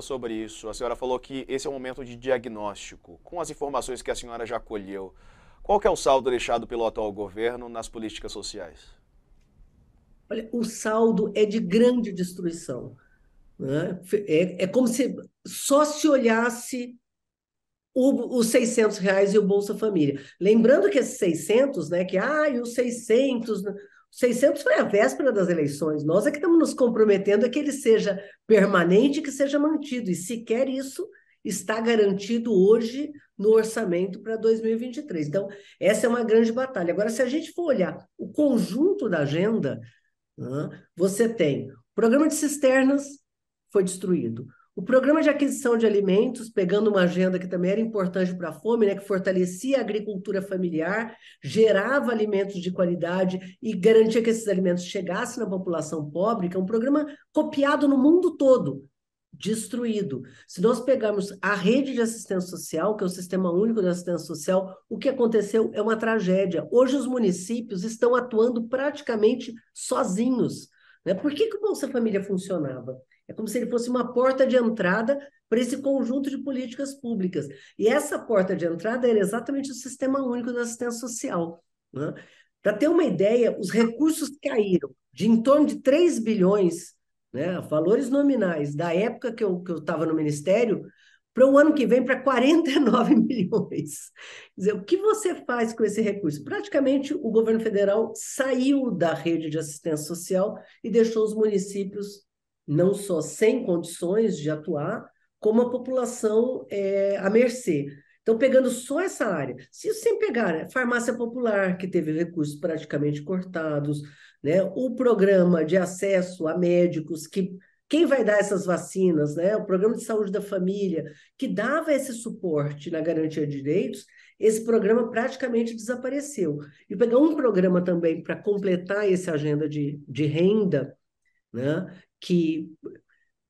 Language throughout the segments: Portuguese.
sobre isso. A senhora falou que esse é o momento de diagnóstico. Com as informações que a senhora já colheu, qual é o saldo deixado pelo atual governo nas políticas sociais? Olha, o saldo é de grande destruição. Né? É, é como se só se olhasse os 600 reais e o Bolsa Família. Lembrando que esses 600, né, que ah, e os 600... Né, 600 foi a véspera das eleições. Nós é que estamos nos comprometendo a que ele seja permanente, que seja mantido. E sequer isso está garantido hoje no orçamento para 2023. Então, essa é uma grande batalha. Agora, se a gente for olhar o conjunto da agenda, você tem o programa de cisternas foi destruído, o programa de aquisição de alimentos, pegando uma agenda que também era importante para a fome, né, que fortalecia a agricultura familiar, gerava alimentos de qualidade e garantia que esses alimentos chegassem na população pobre, que é um programa copiado no mundo todo, destruído. Se nós pegarmos a rede de assistência social, que é o sistema único de assistência social, o que aconteceu é uma tragédia. Hoje os municípios estão atuando praticamente sozinhos. Né? Por que, que o Bolsa Família funcionava? É como se ele fosse uma porta de entrada para esse conjunto de políticas públicas. E essa porta de entrada era exatamente o Sistema Único da Assistência Social. Né? Para ter uma ideia, os recursos caíram de em torno de 3 bilhões, né, valores nominais, da época que eu estava no Ministério, para o ano que vem para 49 milhões. Quer dizer, o que você faz com esse recurso? Praticamente o governo federal saiu da rede de assistência social e deixou os municípios não só sem condições de atuar, como a população é, à mercê. Então, pegando só essa área, se sem pegar né, farmácia popular, que teve recursos praticamente cortados, né? o programa de acesso a médicos, que quem vai dar essas vacinas, né? o programa de saúde da família, que dava esse suporte na garantia de direitos, esse programa praticamente desapareceu. E pegar um programa também para completar essa agenda de, de renda, né? que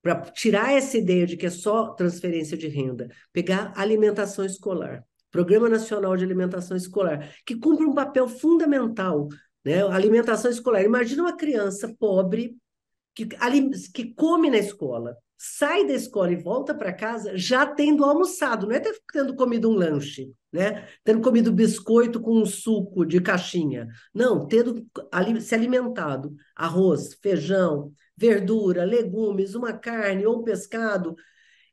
para tirar essa ideia de que é só transferência de renda, pegar alimentação escolar, Programa Nacional de Alimentação Escolar, que cumpre um papel fundamental, né? Alimentação escolar. Imagina uma criança pobre que, que come na escola, sai da escola e volta para casa já tendo almoçado, não é tendo comido um lanche, né? Tendo comido biscoito com um suco de caixinha. Não, tendo se alimentado, arroz, feijão, verdura, legumes, uma carne ou um pescado.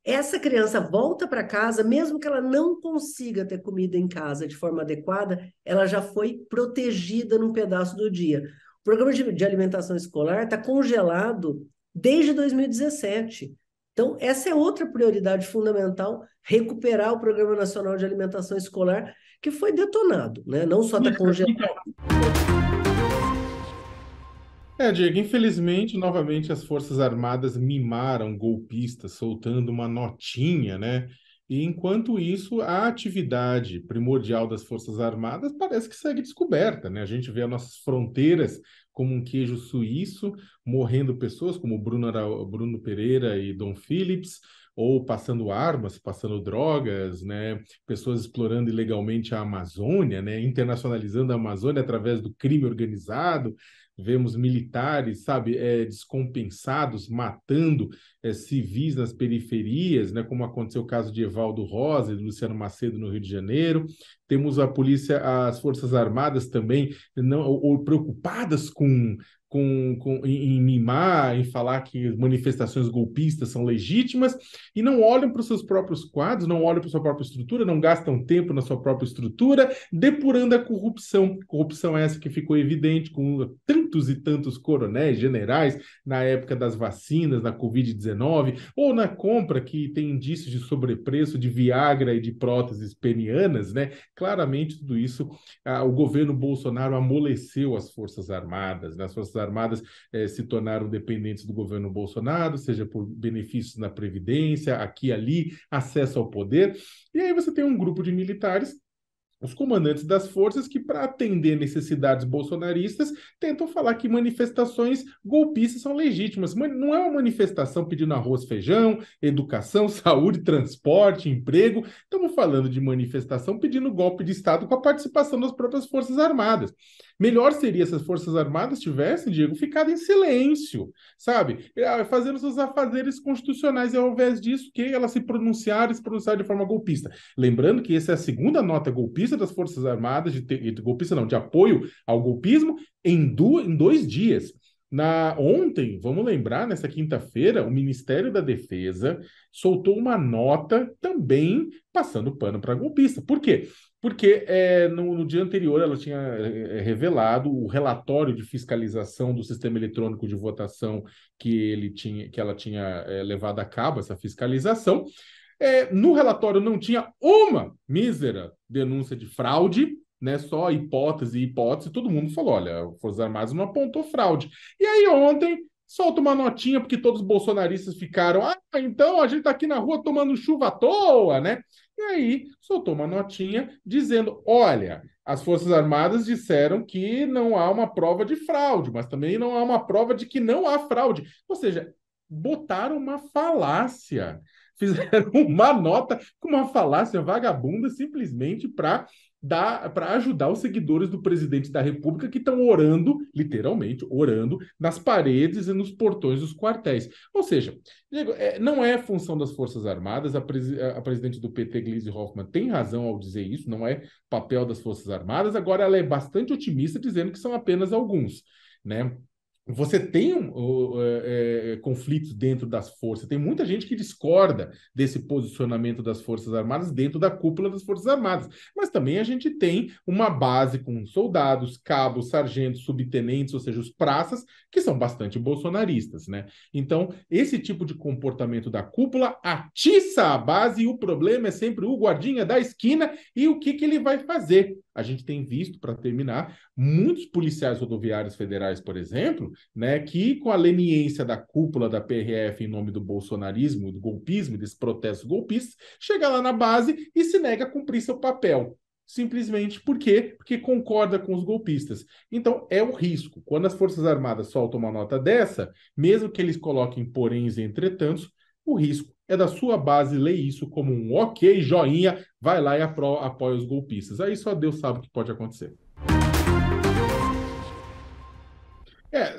Essa criança volta para casa, mesmo que ela não consiga ter comida em casa de forma adequada, ela já foi protegida num pedaço do dia. O programa de, de alimentação escolar está congelado desde 2017. Então, essa é outra prioridade fundamental, recuperar o Programa Nacional de Alimentação Escolar, que foi detonado, né? não só está congelado. Então. É, Diego, infelizmente, novamente, as Forças Armadas mimaram golpistas, soltando uma notinha, né? E enquanto isso, a atividade primordial das Forças Armadas parece que segue descoberta, né? A gente vê as nossas fronteiras como um queijo suíço, morrendo pessoas como Bruno, Bruno Pereira e Dom Phillips, ou passando armas, passando drogas, né? Pessoas explorando ilegalmente a Amazônia, né? Internacionalizando a Amazônia através do crime organizado vemos militares, sabe, é, descompensados, matando é, civis nas periferias, né, como aconteceu o caso de Evaldo Rosa e Luciano Macedo no Rio de Janeiro. Temos a polícia, as forças armadas também não ou, ou preocupadas com com, com, em, mimar, em falar que manifestações golpistas são legítimas, e não olham para os seus próprios quadros, não olham para a sua própria estrutura, não gastam tempo na sua própria estrutura, depurando a corrupção. Corrupção essa que ficou evidente com tantos e tantos coronéis, generais, na época das vacinas, na Covid-19, ou na compra que tem indícios de sobrepreço de Viagra e de próteses penianas, né? Claramente, tudo isso, ah, o governo Bolsonaro amoleceu as Forças Armadas, né? as Forças Armadas eh, se tornaram dependentes do governo Bolsonaro, seja por benefícios na Previdência, aqui ali, acesso ao poder. E aí você tem um grupo de militares os comandantes das forças que, para atender necessidades bolsonaristas, tentam falar que manifestações golpistas são legítimas. Mas não é uma manifestação pedindo arroz, feijão, educação, saúde, transporte, emprego. Estamos falando de manifestação pedindo golpe de Estado com a participação das próprias Forças Armadas. Melhor seria se as Forças Armadas tivessem, Diego, ficado em silêncio, sabe? É, fazendo seus afazeres constitucionais e, ao invés disso, que elas se pronunciaram e se pronunciaram de forma golpista. Lembrando que essa é a segunda nota golpista golpista das Forças Armadas, de, de, de golpista não, de apoio ao golpismo, em, duas, em dois dias. Na ontem, vamos lembrar, nessa quinta-feira, o Ministério da Defesa soltou uma nota também passando pano para golpista. Por quê? Porque é, no, no, dia anterior ela tinha é, é, revelado o relatório de fiscalização do sistema eletrônico de votação que, ele tinha, que ela tinha é, levado a cabo essa fiscalização. É, no relatório não tinha uma mísera denúncia de fraude, né? Só hipótese e hipótese. Todo mundo falou: olha, o Forças Armadas não apontou fraude. E aí ontem solta uma notinha, porque todos os bolsonaristas ficaram, ah, então a gente tá aqui na rua tomando chuva à toa, né? E aí soltou uma notinha dizendo: olha, as Forças Armadas disseram que não há uma prova de fraude, mas também não há uma prova de que não há fraude. Ou seja, botaram uma falácia, fizeram uma nota com uma falácia vagabunda simplesmente para dar para ajudar os seguidores do presidente da República que estão orando, literalmente orando, nas paredes e nos portões dos quartéis. Ou seja, Diego, é, não é função das Forças Armadas, a, presi a presidente do PT, Gleisi Hoffmann, tem razão ao dizer isso, não é papel das Forças Armadas, agora ela é bastante otimista dizendo que são apenas alguns, né? você tem é, é, é, conflitos dentro das forças. Tem muita gente que discorda desse posicionamento das Forças Armadas dentro da cúpula das Forças Armadas. Mas também a gente tem uma base com soldados, cabos, sargentos, subtenentes, ou seja, os praças, que são bastante bolsonaristas, né? Então, esse tipo de comportamento da cúpula atiça a base e o problema é sempre o guardinha da esquina e o que, que ele vai fazer a gente tem visto, para terminar, muitos policiais rodoviários federais, por exemplo, né, que com a leniência da cúpula da PRF em nome do bolsonarismo, do golpismo, desse protesto golpista, chega lá na base e se nega a cumprir seu papel. Simplesmente por quê? Porque concorda com os golpistas. Então, é o risco. Quando as Forças Armadas soltam uma nota dessa, mesmo que eles coloquem poréns e entretantos, o risco é da sua base leia isso como um ok, joinha, vai lá e apoia os golpistas. Aí só Deus sabe o que pode acontecer. É,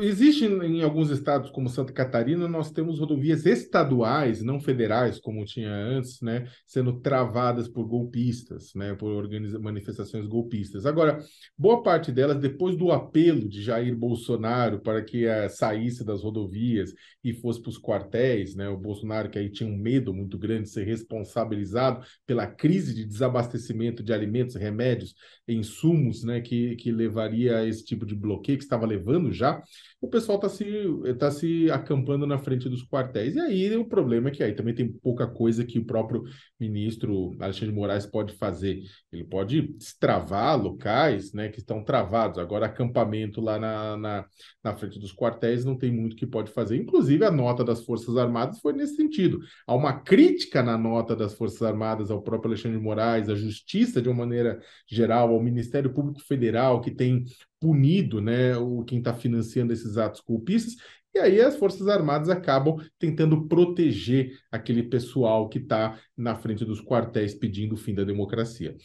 existe em alguns estados, como Santa Catarina, nós temos rodovias estaduais, não federais, como tinha antes, né, sendo travadas por golpistas, né, por manifestações golpistas. Agora, boa parte delas, depois do apelo de Jair Bolsonaro para que uh, saísse das rodovias e fosse para os quartéis, né, o Bolsonaro que aí tinha um medo muito grande de ser responsabilizado pela crise de desabastecimento de alimentos, remédios, insumos, né, que, que levaria a esse tipo de bloqueio que estava levando anos já, o pessoal está se, tá se acampando na frente dos quartéis. E aí o problema é que aí também tem pouca coisa que o próprio ministro Alexandre de Moraes pode fazer. Ele pode destravar locais né, que estão travados. Agora, acampamento lá na, na, na frente dos quartéis não tem muito que pode fazer. Inclusive, a nota das Forças Armadas foi nesse sentido. Há uma crítica na nota das Forças Armadas ao próprio Alexandre de Moraes, à justiça de uma maneira geral, ao Ministério Público Federal, que tem punido, né, o quem está financiando esses atos culpistas, e aí as Forças Armadas acabam tentando proteger aquele pessoal que está na frente dos quartéis pedindo o fim da democracia.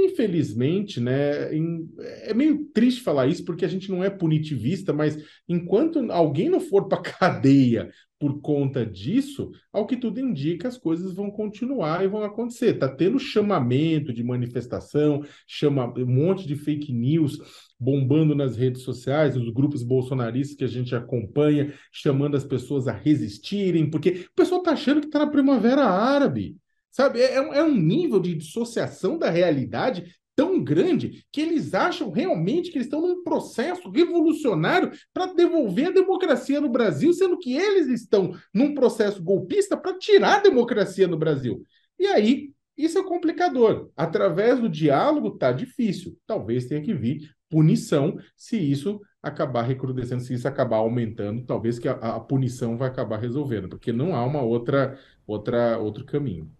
Infelizmente, né, em, é meio triste falar isso porque a gente não é punitivista, mas enquanto alguém não for para cadeia por conta disso, ao que tudo indica, as coisas vão continuar e vão acontecer. Tá tendo chamamento de manifestação, chama um monte de fake news bombando nas redes sociais, os grupos bolsonaristas que a gente acompanha, chamando as pessoas a resistirem, porque o pessoal tá achando que tá na primavera árabe. Sabe, é, é, é um nível de dissociação da realidade tão grande que eles acham realmente que eles estão num processo revolucionário para devolver a democracia no Brasil, sendo que eles estão num processo golpista para tirar a democracia no Brasil. E aí, isso é complicador. Através do diálogo está difícil. Talvez tenha que vir punição se isso acabar recrudescendo, se isso acabar aumentando, talvez que a, a punição vai acabar resolvendo, porque não há uma outra outra outro caminho.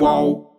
Whoa.